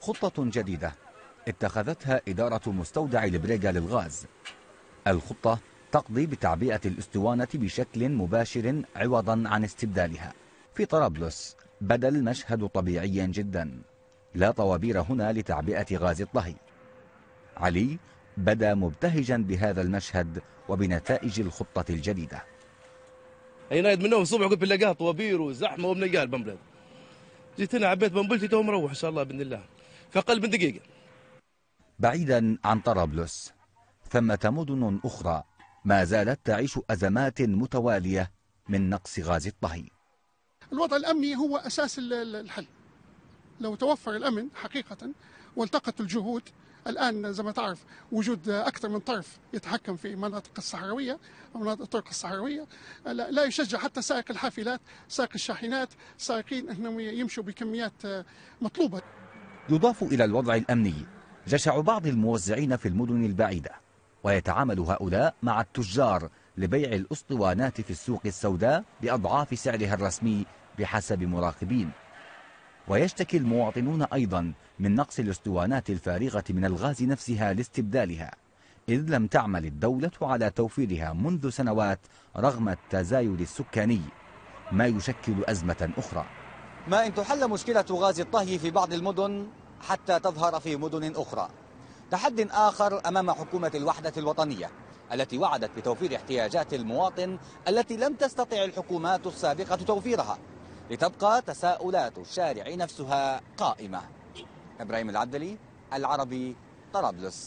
خطة جديدة اتخذتها إدارة مستودع البريغا للغاز الخطة تقضي بتعبئة الأسطوانة بشكل مباشر عوضا عن استبدالها في طرابلس بدل مشهد طبيعي جدا لا طوابير هنا لتعبئة غاز الطهي علي بدا مبتهجا بهذا المشهد وبنتائج الخطة الجديدة هنا منهم الصبح قلت بنلقاها طوابير وزحمة وبنلقاها البنبلد جيت هنا عبيت بنبلتي تو مروح ان شاء الله باذن الله في اقل من دقيقه بعيدا عن طرابلس ثمة مدن أخرى ما زالت تعيش أزمات متوالية من نقص غاز الطهي الوضع الأمني هو أساس الحل لو توفر الأمن حقيقة والتقت الجهود الان زي ما تعرف وجود اكثر من طرف يتحكم في مناطق الصحراويه او مناطق الطرق الصحراويه لا يشجع حتى سائق الحافلات سائق الشاحنات سائقين انهم يمشوا بكميات مطلوبه يضاف الى الوضع الامني جشع بعض الموزعين في المدن البعيده ويتعامل هؤلاء مع التجار لبيع الاسطوانات في السوق السوداء باضعاف سعرها الرسمي بحسب مراقبين ويشتكي المواطنون أيضا من نقص الاسطوانات الفارغة من الغاز نفسها لاستبدالها إذ لم تعمل الدولة على توفيرها منذ سنوات رغم التزايد السكاني ما يشكل أزمة أخرى ما إن تحل مشكلة غاز الطهي في بعض المدن حتى تظهر في مدن أخرى تحد آخر أمام حكومة الوحدة الوطنية التي وعدت بتوفير احتياجات المواطن التي لم تستطع الحكومات السابقة توفيرها لتبقى تساؤلات الشارع نفسها قائمة إبراهيم العبدلي العربي طرابلس